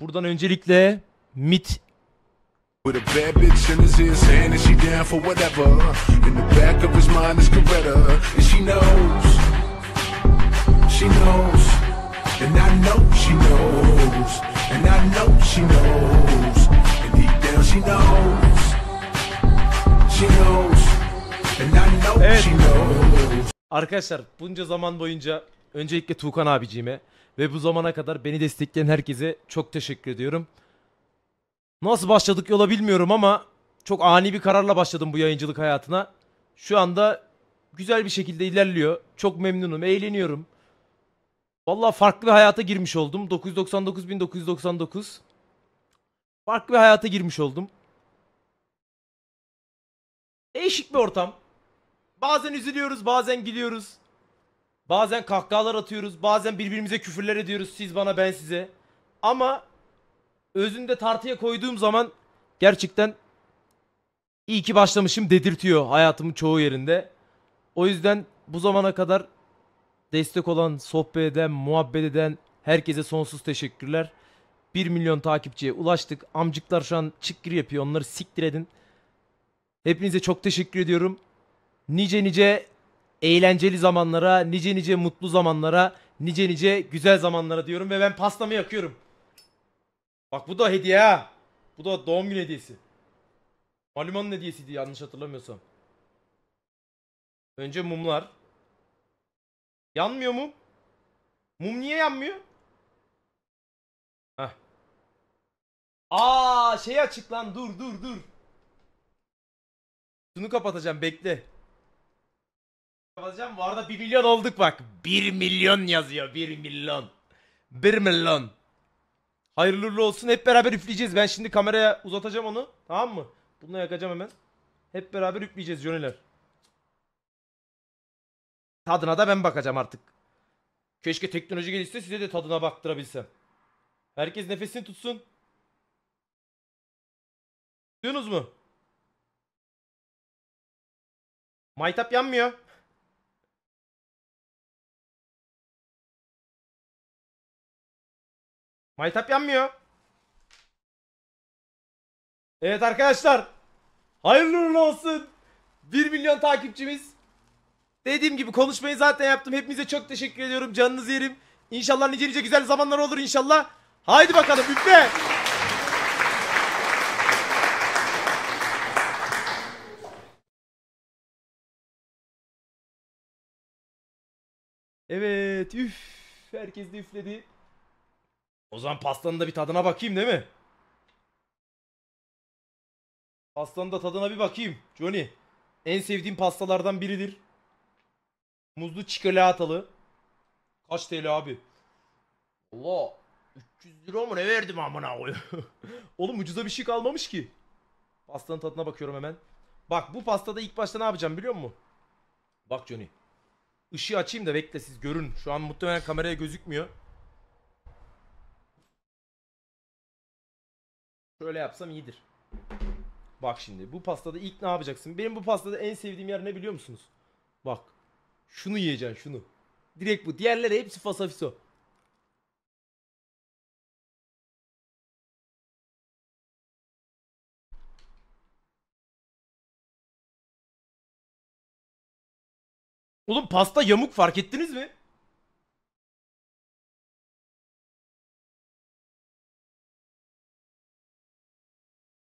Buradan öncelikle MIT evet. Arkadaşlar bunca zaman boyunca öncelikle Tuğkan abiciğime ve bu zamana kadar beni destekleyen herkese çok teşekkür ediyorum. Nasıl başladık yola bilmiyorum ama çok ani bir kararla başladım bu yayıncılık hayatına. Şu anda güzel bir şekilde ilerliyor. Çok memnunum, eğleniyorum. Vallahi farklı bir hayata girmiş oldum. 999.999. Farklı bir hayata girmiş oldum. Değişik bir ortam. Bazen üzülüyoruz, bazen gülüyoruz. Bazen kahkahalar atıyoruz. Bazen birbirimize küfürler ediyoruz. Siz bana ben size. Ama özünde tartıya koyduğum zaman gerçekten iyi ki başlamışım dedirtiyor hayatımın çoğu yerinde. O yüzden bu zamana kadar destek olan, sohbet eden, muhabbet eden herkese sonsuz teşekkürler. 1 milyon takipçiye ulaştık. Amcıklar şu an çıkgır yapıyor. Onları siktir edin. Hepinize çok teşekkür ediyorum. Nice nice eğlenceli zamanlara, nice nice mutlu zamanlara, nice nice güzel zamanlara diyorum ve ben pastamı yakıyorum. Bak bu da hediye ha. Bu da doğum günü hediyesi. Malumanın hediyesiydi yanlış hatırlamıyorsam. Önce mumlar. Yanmıyor mu? Mum niye yanmıyor? Heh. Aa şey açık lan dur dur dur. Şunu kapatacağım bekle. Basacağım. Bu arada 1 milyon olduk bak. 1 milyon yazıyor. 1 milyon. 1 milyon. Hayırlı olsun. Hep beraber üfleyeceğiz. Ben şimdi kameraya uzatacağım onu. Tamam mı? bunu yakacağım hemen. Hep beraber üfleyeceğiz Johnny'ler. Tadına da ben bakacağım artık. Keşke teknoloji gelişse size de tadına baktırabilsem. Herkes nefesini tutsun. duyunuz mu? Maytap yanmıyor. Maytap yanmıyor. Evet arkadaşlar. Hayırlı uğurlu olsun. 1 milyon takipçimiz. Dediğim gibi konuşmayı zaten yaptım. Hepinize çok teşekkür ediyorum. Canınız yerim. İnşallah nice nice güzel zamanlar olur inşallah. Haydi bakalım üfle. Evet üf. Herkes de üfledi. O zaman pastanın da bir tadına bakayım değil mi? Pastanın da tadına bir bakayım. Johnny. En sevdiğim pastalardan biridir. Muzlu çikolatalı. Kaç TL abi? Allah. 300 lira mı ne verdim amına koyayım. Oğlum ucuza bir şey kalmamış ki. Pastanın tadına bakıyorum hemen. Bak bu pastada ilk başta ne yapacağım biliyor musun? Bak Johnny. Işığı açayım da bekle siz görün. Şu an muhtemelen kameraya gözükmüyor. Şöyle yapsam iyidir. Bak şimdi bu pastada ilk ne yapacaksın? Benim bu pastada en sevdiğim yer ne biliyor musunuz? Bak. Şunu yiyeceksin şunu. Direkt bu. Diğerleri hepsi fasafiso. Oğlum pasta yamuk fark ettiniz mi?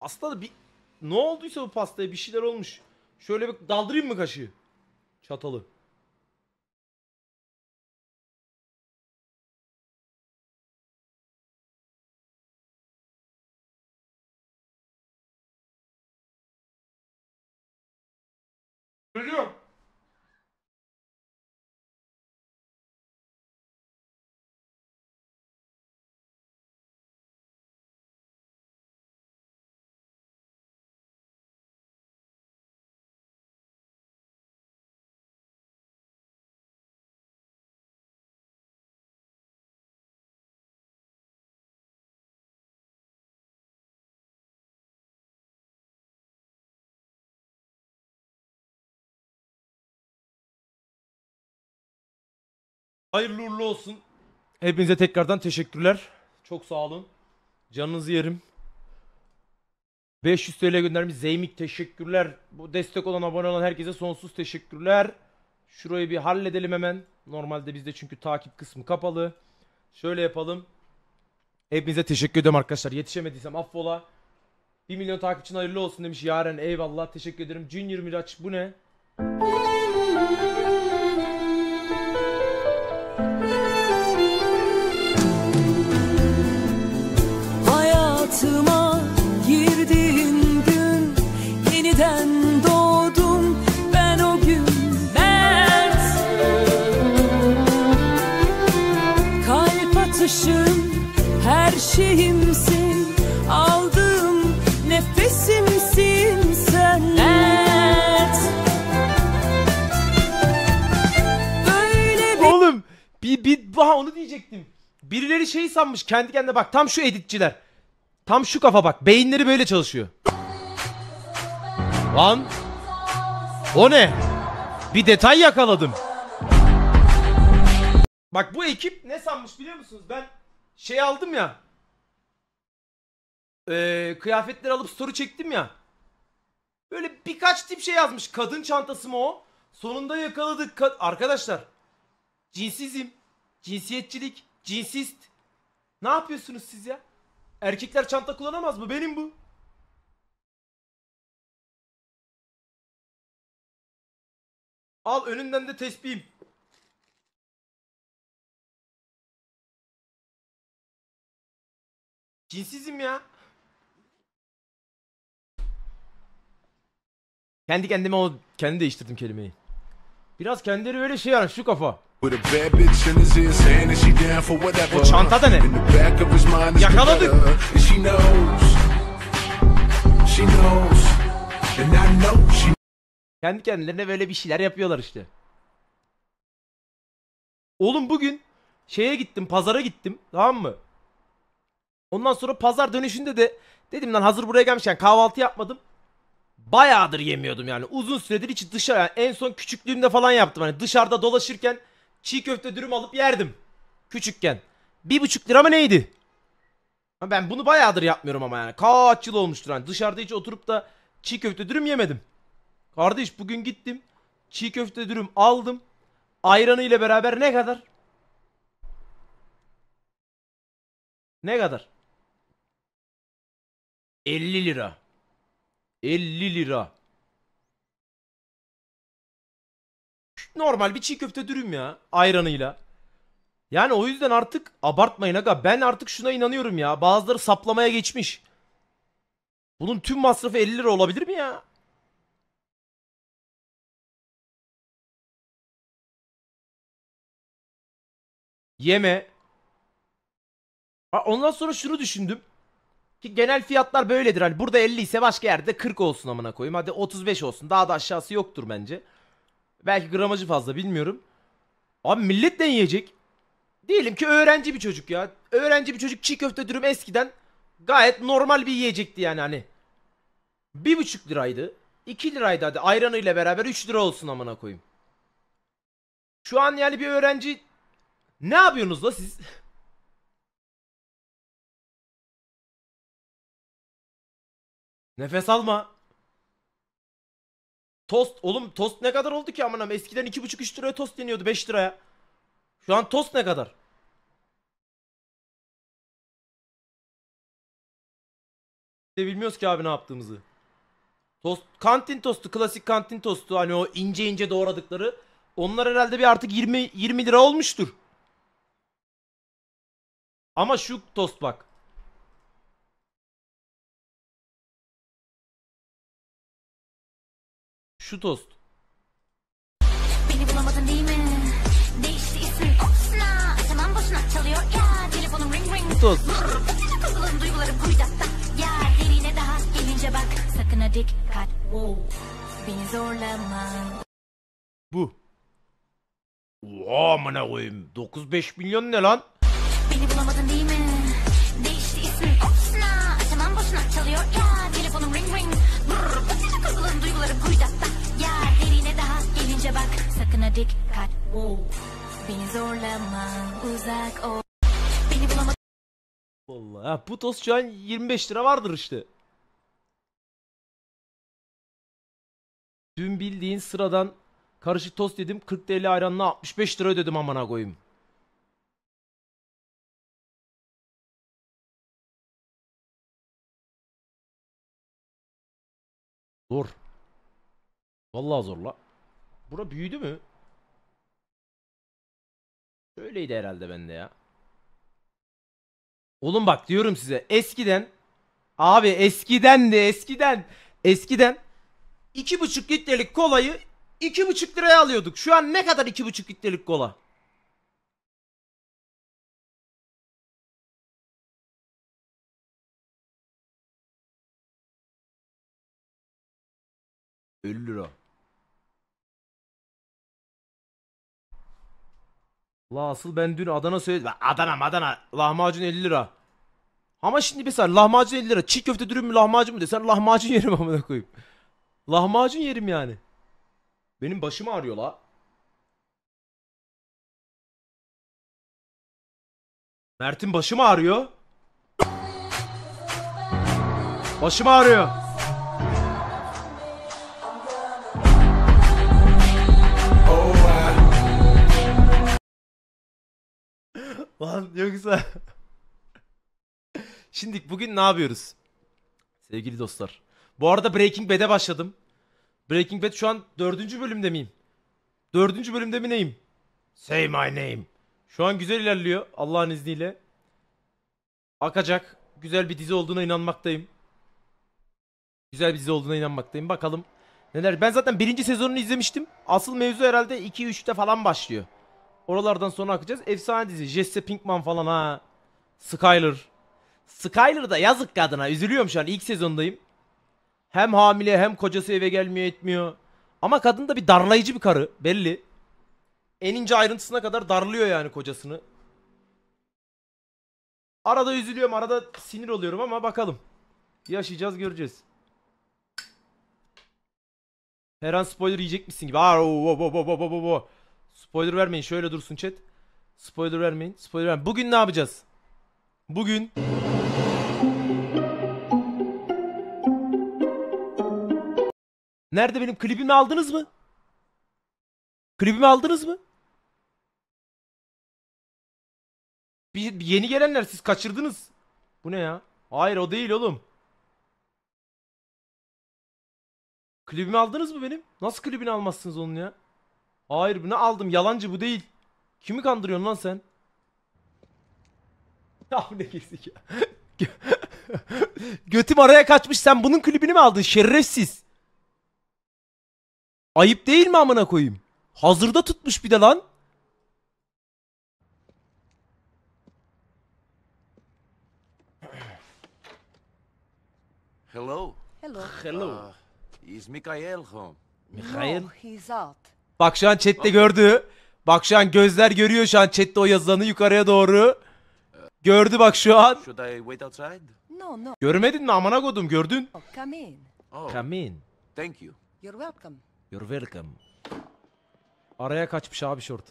Aslında bir ne olduysa bu pastaya bir şeyler olmuş. Şöyle bir daldırayım mı kaşığı? Çatalı. Hayırlı uğurlu olsun. Hepinize tekrardan teşekkürler. Çok sağ olun. Canınızı yerim. 500 TL göndermiş Zeymik teşekkürler. Bu destek olan abone olan herkese sonsuz teşekkürler. Şurayı bir halledelim hemen. Normalde bizde çünkü takip kısmı kapalı. Şöyle yapalım. Hepinize teşekkür ederim arkadaşlar. Yetişemediysem affola. 1 milyon takipçinin hayırlı olsun demiş Yaren. Eyvallah teşekkür ederim. Junior Miraç bu ne? her şeyimsin Aldığım nefesimsin sen et Böyle bir... Oğlum bir, bir aha onu diyecektim Birileri şey sanmış kendi kendine bak tam şu editçiler Tam şu kafa bak beyinleri böyle çalışıyor Lan O ne? Bir detay yakaladım Bak bu ekip ne sanmış biliyor musunuz? Ben şey aldım ya. Ee, kıyafetleri alıp soru çektim ya. Böyle birkaç tip şey yazmış. Kadın çantası mı o? Sonunda yakaladık. Ka- Arkadaşlar. Cinsizim. Cinsiyetçilik. Cinsist. Ne yapıyorsunuz siz ya? Erkekler çanta kullanamaz mı? Benim bu. Al önünden de tesbihim. Cinsizim ya. Kendi kendime o kendi değiştirdim kelimeyi. Biraz kendileri öyle şey yani şu kafa. O çanta da ne? Yakaladık. Kendi kendilerine böyle bir şeyler yapıyorlar işte. Oğlum bugün şeye gittim, pazara gittim. Tamam mı? Ondan sonra pazar dönüşünde de dedim lan hazır buraya gelmişken kahvaltı yapmadım. Bayağıdır yemiyordum yani. Uzun süredir hiç dışarı yani en son küçüklüğümde falan yaptım. Hani dışarıda dolaşırken çiğ köfte dürüm alıp yerdim. Küçükken. Bir buçuk lira mı neydi? Ben bunu bayağıdır yapmıyorum ama yani. Kaç yıl olmuştur hani. Dışarıda hiç oturup da çiğ köfte dürüm yemedim. Kardeş bugün gittim. Çiğ köfte dürüm aldım. Ayranı ile beraber ne kadar? Ne kadar? 50 lira. 50 lira. Normal bir çiğ köfte dürüm ya ayranıyla. Yani o yüzden artık abartmayın aga. Ben artık şuna inanıyorum ya. Bazıları saplamaya geçmiş. Bunun tüm masrafı 50 lira olabilir mi ya? Yeme. Ha, ondan sonra şunu düşündüm. Ki genel fiyatlar böyledir hani burada 50 ise başka yerde 40 olsun amına koyayım. Hadi 35 olsun daha da aşağısı yoktur bence. Belki gramajı fazla bilmiyorum. Abi millet ne yiyecek? Diyelim ki öğrenci bir çocuk ya. Öğrenci bir çocuk çiğ köfte dürüm eskiden gayet normal bir yiyecekti yani hani. bir buçuk liraydı. 2 liraydı hadi ayranıyla beraber 3 lira olsun amına koyayım. Şu an yani bir öğrenci ne yapıyorsunuz da siz? Nefes alma. Tost oğlum tost ne kadar oldu ki aman amına eskiden 2,5 3 liraya tost deniyordu, 5 liraya. Şu an tost ne kadar? De bilmiyoruz ki abi ne yaptığımızı. Tost kantin tostu klasik kantin tostu hani o ince ince doğradıkları onlar herhalde bir artık 20 20 lira olmuştur. Ama şu tost bak. Şu tost. Beni bulamadın değil mi? Değişti ismin opsna. Açamam boşuna çalıyor ya. Telefonum ring ring. Bu tost işte. Bütün akıllarım duygularım kuyucakta. Ya derine daha gelince bak. Sakın ha dikkat. Wow. Beni zorlama. Bu. Oha amına koyayım. 9-5 milyon ne lan? Beni bulamadın Hayatına dikkat wow. Beni zorlama uzak ol Beni bulama Vallahi bu tost şu an 25 lira vardır işte Dün bildiğin sıradan karışık tost dedim 40 TL ayranla 65 lira ödedim amana koyayım Zor. Vallahi zorla. Bura büyüdü mü? Öyleydi herhalde bende ya. Oğlum bak diyorum size eskiden abi eskiden de eskiden eskiden 2,5 litrelik kolayı 2,5 liraya alıyorduk. Şu an ne kadar 2,5 litrelik kola? La asıl ben dün Adana söyledim. Adana Adana lahmacun 50 lira. Ama şimdi mesela lahmacun 50 lira. Çiğ köfte dürüm mü lahmacun mu desen lahmacun yerim amına koyayım. Lahmacun yerim yani. Benim başım ağrıyor la. Mert'in başım ağrıyor. Başım ağrıyor. Lan yoksa... Şimdi bugün ne yapıyoruz? Sevgili dostlar. Bu arada Breaking Bad'e başladım. Breaking Bad şu an dördüncü bölümde miyim? Dördüncü bölümde mi neyim? Say my name. Şu an güzel ilerliyor Allah'ın izniyle. Akacak. Güzel bir dizi olduğuna inanmaktayım. Güzel bir dizi olduğuna inanmaktayım. Bakalım neler. Ben zaten birinci sezonunu izlemiştim. Asıl mevzu herhalde 2-3'te falan başlıyor. Oralardan sonra akacağız. Efsane dizi. Jesse Pinkman falan ha. Skyler. Skyler da yazık kadına. Üzülüyorum şu an. İlk sezondayım. Hem hamile hem kocası eve gelmiyor etmiyor. Ama kadın da bir darlayıcı bir karı. Belli. En ince ayrıntısına kadar darlıyor yani kocasını. Arada üzülüyorum, arada sinir oluyorum ama bakalım. Yaşayacağız, göreceğiz. Her an spoiler yiyecek misin gibi. Aa, o, o, o, o, o, o, o. Spoiler vermeyin. Şöyle dursun chat. Spoiler vermeyin. Spoiler vermeyin. Bugün ne yapacağız? Bugün... Nerede benim klibimi aldınız mı? Klibimi aldınız mı? Bir, bir yeni gelenler siz kaçırdınız. Bu ne ya? Hayır o değil oğlum. Klibimi aldınız mı benim? Nasıl klibini almazsınız onun ya? Hayır ne aldım. Yalancı bu değil. Kimi kandırıyorsun lan sen? Ya ne gizlik ya. Götüm araya kaçmış. Sen bunun klibini mi aldın? Şerefsiz. Ayıp değil mi amına koyayım? Hazırda tutmuş bir de lan. Hello. Hello. Hello. Uh, ah, is Mikhail home? Mikhail? No, he's out. Bak şu an chatte gördü. Bak şu an gözler görüyor şu an chatte o yazılanı yukarıya doğru. Gördü bak şu an. Görmedin mi amına kodum gördün. Oh, come in. Oh. Come in. thank you. You're welcome. You're welcome. Araya kaçmış abi short.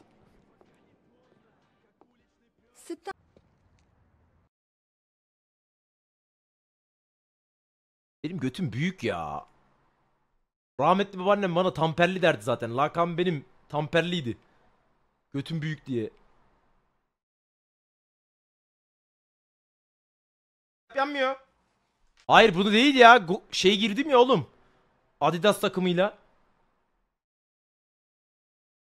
Benim götüm büyük ya. Rahmetli babaannem bana tamperli derdi zaten. Lakam benim tamperliydi. Götüm büyük diye. Yanmıyor. Hayır bunu değil ya. şey girdim ya oğlum. Adidas takımıyla.